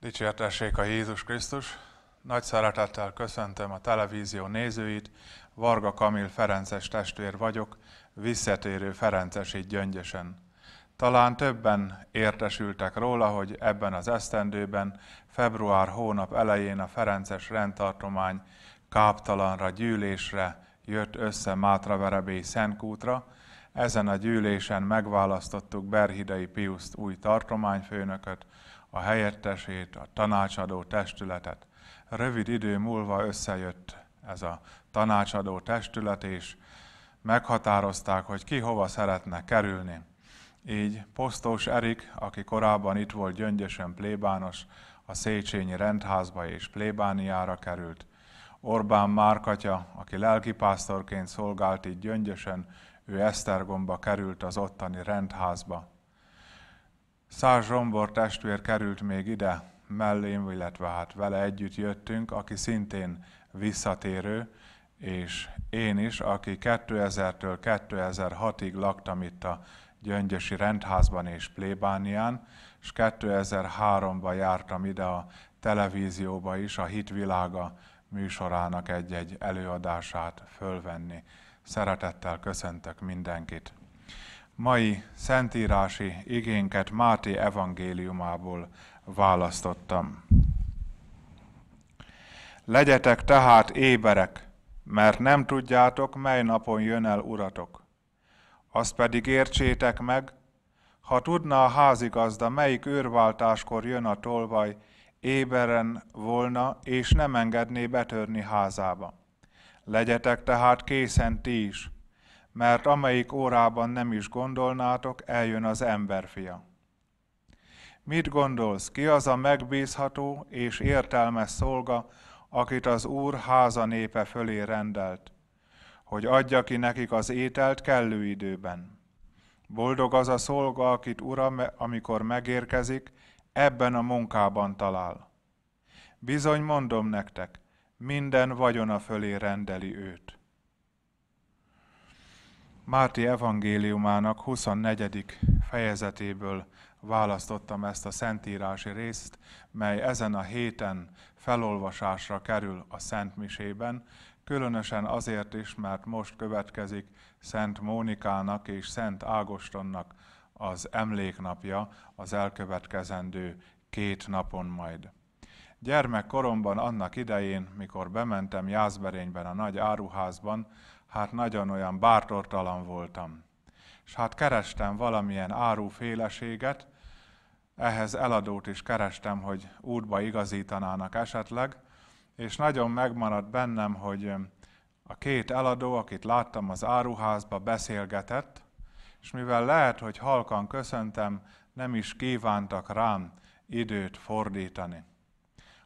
Dicsértessék a Jézus Krisztus! Nagy szeretettel köszöntöm a televízió nézőit, Varga Kamil Ferences testvér vagyok, visszatérő Ferencesi gyöngyösen. Talán többen értesültek róla, hogy ebben az esztendőben, február hónap elején a Ferences rendtartomány káptalanra gyűlésre jött össze Mátra Szentkútra. Ezen a gyűlésen megválasztottuk Berhidei Piuszt új tartományfőnököt, a helyettesét, a tanácsadó testületet. Rövid idő múlva összejött ez a tanácsadó testület, és meghatározták, hogy ki hova szeretne kerülni. Így Posztós Erik, aki korábban itt volt gyöngyösen plébános, a Széchenyi rendházba és plébániára került. Orbán Márkatya, aki lelkipásztorként szolgált itt gyöngyösen, ő Esztergomba került az ottani rendházba. Száz Zsombor testvér került még ide, mellém, illetve hát vele együtt jöttünk, aki szintén visszatérő, és én is, aki 2000-től 2006-ig laktam itt a Gyöngyösi Rendházban és plébánián, és 2003-ban jártam ide a televízióba is a Hit Világa műsorának egy-egy előadását fölvenni. Szeretettel köszöntök mindenkit! Mai szentírási igénket Máté evangéliumából választottam. Legyetek tehát éberek, mert nem tudjátok, mely napon jön el uratok azt pedig értsétek meg, ha tudná a házigazda, melyik őrváltáskor jön a tolvaj, éberen volna, és nem engedné betörni házába. Legyetek tehát készen ti is, mert amelyik órában nem is gondolnátok, eljön az emberfia. Mit gondolsz, ki az a megbízható és értelmes szolga, akit az Úr háza népe fölé rendelt? hogy adja ki nekik az ételt kellő időben. Boldog az a szolga, akit Uram, amikor megérkezik, ebben a munkában talál. Bizony mondom nektek, minden vagyona fölé rendeli őt. Márti evangéliumának 24. fejezetéből választottam ezt a szentírási részt, mely ezen a héten felolvasásra kerül a Szent Misében, Különösen azért is, mert most következik Szent Mónikának és Szent Ágostonnak az emléknapja az elkövetkezendő két napon majd. Gyermekkoromban annak idején, mikor bementem Jászberényben a nagy áruházban, hát nagyon olyan bártortalan voltam. És hát kerestem valamilyen áruféleséget, ehhez eladót is kerestem, hogy útba igazítanának esetleg, és nagyon megmaradt bennem, hogy a két eladó, akit láttam az áruházba, beszélgetett, és mivel lehet, hogy halkan köszöntem, nem is kívántak rám időt fordítani.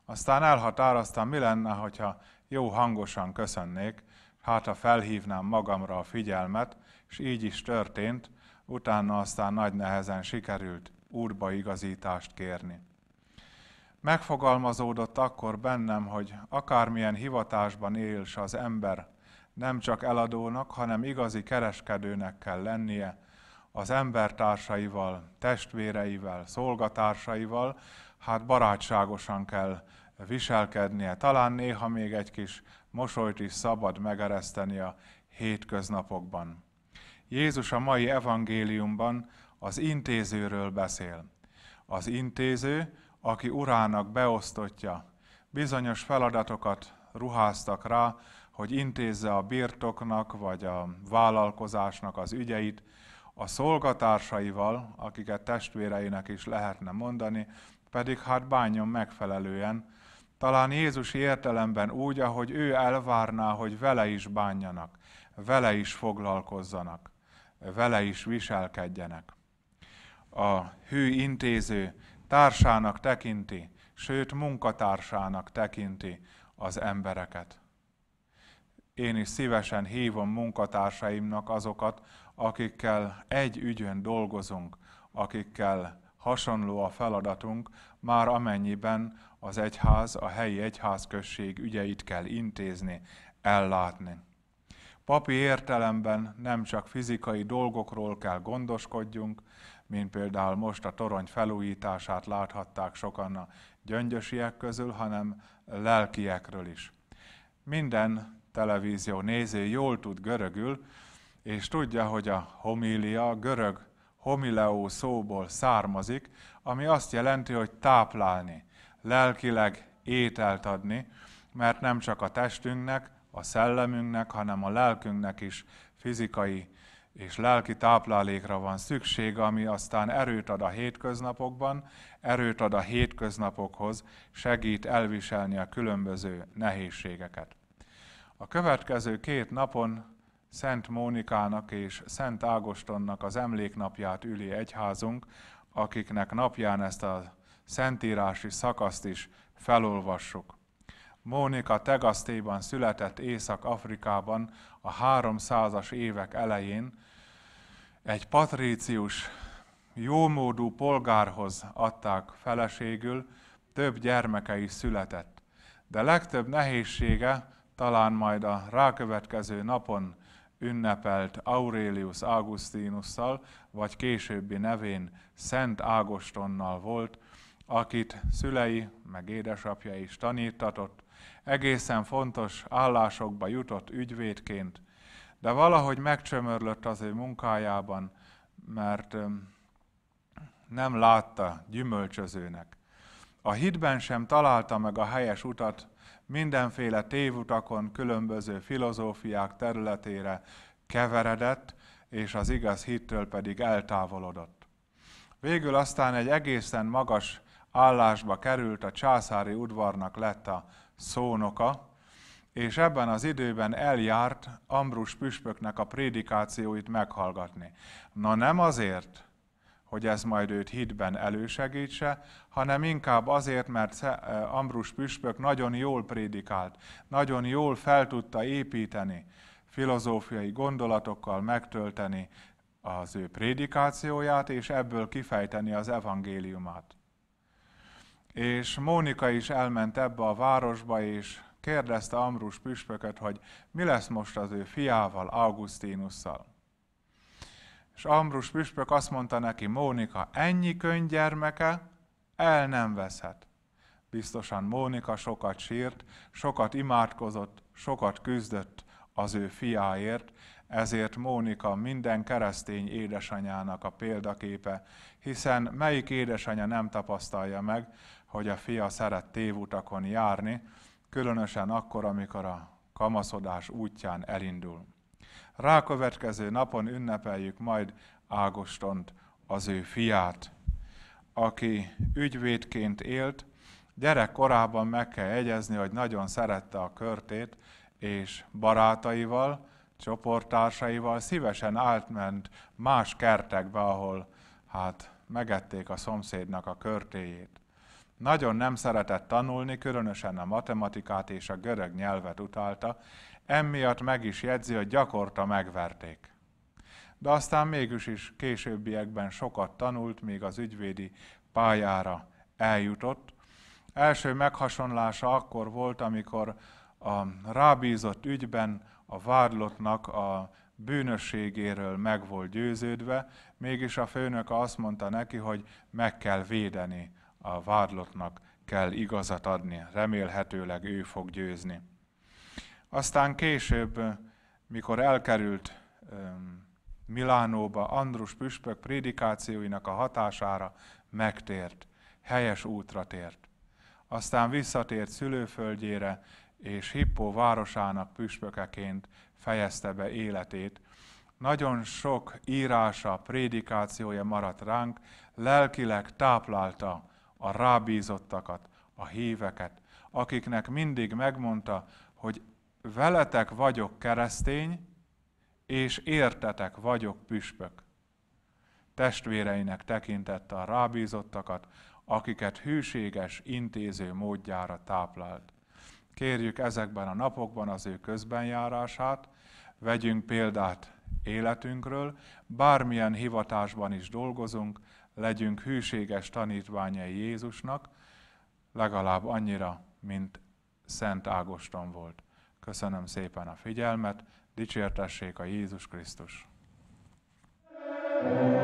Aztán elhatároztam, mi lenne, hogyha jó hangosan köszönnék, hát ha felhívnám magamra a figyelmet, és így is történt, utána aztán nagy nehezen sikerült útbaigazítást kérni megfogalmazódott akkor bennem, hogy akármilyen hivatásban él az ember, nem csak eladónak, hanem igazi kereskedőnek kell lennie az embertársaival, testvéreivel, szolgatársaival, hát barátságosan kell viselkednie. Talán néha még egy kis mosolyt is szabad megereszteni a hétköznapokban. Jézus a mai evangéliumban az intézőről beszél. Az intéző aki urának beosztotja. Bizonyos feladatokat ruháztak rá, hogy intézze a birtoknak vagy a vállalkozásnak az ügyeit, a szolgatársaival, akiket testvéreinek is lehetne mondani, pedig hát bánjon megfelelően, talán Jézus értelemben úgy, ahogy ő elvárná, hogy vele is bánjanak, vele is foglalkozzanak, vele is viselkedjenek. A hű intéző társának tekinti, sőt munkatársának tekinti az embereket. Én is szívesen hívom munkatársaimnak azokat, akikkel egy ügyön dolgozunk, akikkel hasonló a feladatunk, már amennyiben az egyház, a helyi egyházközség ügyeit kell intézni, ellátni. Papi értelemben nem csak fizikai dolgokról kell gondoskodjunk, mint például most a torony felújítását láthatták sokan a gyöngyösiek közül, hanem lelkiekről is. Minden televízió néző jól tud görögül, és tudja, hogy a homília görög homileó szóból származik, ami azt jelenti, hogy táplálni, lelkileg ételt adni, mert nem csak a testünknek, a szellemünknek, hanem a lelkünknek is fizikai és lelki táplálékra van szükség, ami aztán erőt ad a hétköznapokban, erőt ad a hétköznapokhoz, segít elviselni a különböző nehézségeket. A következő két napon Szent Mónikának és Szent Ágostonnak az emléknapját üli egyházunk, akiknek napján ezt a szentírási szakaszt is felolvassuk. Mónika Tegasztéban született Észak-Afrikában a 300-as évek elején, egy patrícius, jómódú polgárhoz adták feleségül, több gyermeke is született. De legtöbb nehézsége talán majd a rákövetkező napon ünnepelt Aurelius Augustinussal, vagy későbbi nevén Szent Ágostonnal volt, akit szülei meg édesapja is tanítatott, egészen fontos állásokba jutott ügyvédként, de valahogy megcsömörlött az ő munkájában, mert nem látta gyümölcsözőnek. A hitben sem találta meg a helyes utat, mindenféle tévutakon, különböző filozófiák területére keveredett, és az igaz hittől pedig eltávolodott. Végül aztán egy egészen magas állásba került, a császári udvarnak lett a szónoka, és ebben az időben eljárt Ambrus püspöknek a prédikációit meghallgatni. Na nem azért, hogy ez majd őt hitben elősegítse, hanem inkább azért, mert eh, Ambrus püspök nagyon jól prédikált, nagyon jól fel tudta építeni, filozófiai gondolatokkal megtölteni az ő prédikációját, és ebből kifejteni az evangéliumát. És Mónika is elment ebbe a városba, és kérdezte Ambrus püspököt, hogy mi lesz most az ő fiával, Augustinussal. És Ambrus püspök azt mondta neki, Mónika, ennyi könygyermeke el nem veszhet. Biztosan Mónika sokat sírt, sokat imádkozott, sokat küzdött az ő fiáért, ezért Mónika minden keresztény édesanyának a példaképe, hiszen melyik édesanya nem tapasztalja meg, hogy a fia szeret tévutakon járni, különösen akkor, amikor a kamaszodás útján elindul. Rákövetkező napon ünnepeljük majd Ágostont, az ő fiát, aki ügyvédként élt, gyerek korában meg kell egyezni, hogy nagyon szerette a körtét, és barátaival, csoporttársaival szívesen átment más kertekbe, ahol hát megették a szomszédnak a körtéjét. Nagyon nem szeretett tanulni, különösen a matematikát és a görög nyelvet utálta, emiatt meg is jegyzi, hogy gyakorta megverték. De aztán mégis is későbbiekben sokat tanult, még az ügyvédi pályára eljutott. Első meghasonlása akkor volt, amikor a rábízott ügyben a vádlottnak a bűnösségéről meg volt győződve, mégis a főnök azt mondta neki, hogy meg kell védeni a vádlottnak kell igazat adni, remélhetőleg ő fog győzni. Aztán később, mikor elkerült Milánóba Andrus püspök prédikációinak a hatására megtért, helyes útra tért. Aztán visszatért szülőföldjére, és Hippó városának püspökeként fejezte be életét. Nagyon sok írása, prédikációja maradt ránk, lelkileg táplálta a rábízottakat, a híveket, akiknek mindig megmondta, hogy veletek vagyok keresztény, és értetek vagyok püspök. Testvéreinek tekintette a rábízottakat, akiket hűséges, intéző módjára táplált. Kérjük ezekben a napokban az ő közbenjárását, vegyünk példát életünkről, bármilyen hivatásban is dolgozunk, legyünk hűséges tanítványai Jézusnak, legalább annyira, mint Szent Ágoston volt. Köszönöm szépen a figyelmet, dicsértessék a Jézus Krisztus! Amen.